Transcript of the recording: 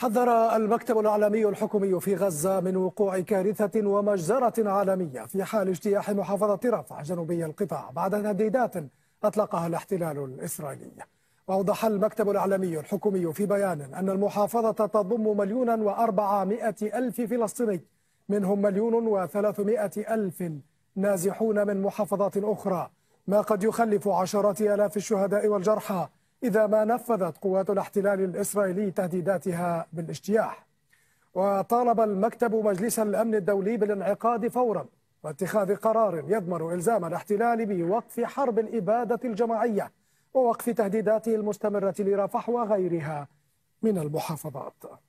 حذر المكتب الإعلامي الحكومي في غزة من وقوع كارثة ومجزرة عالمية في حال اجتياح محافظة رفح جنوبي القطاع بعد تهديدات أطلقها الاحتلال الإسرائيلي وأوضح المكتب الإعلامي الحكومي في بيان أن المحافظة تضم مليونا وأربعمائة ألف فلسطيني منهم مليون وثلاثمائة ألف نازحون من محافظات أخرى ما قد يخلف عشرات آلاف الشهداء والجرحى إذا ما نفذت قوات الاحتلال الإسرائيلي تهديداتها بالاجتياح وطالب المكتب مجلس الأمن الدولي بالانعقاد فورا واتخاذ قرار يضمن إلزام الاحتلال بوقف حرب الإبادة الجماعية ووقف تهديداته المستمرة لرفح وغيرها من المحافظات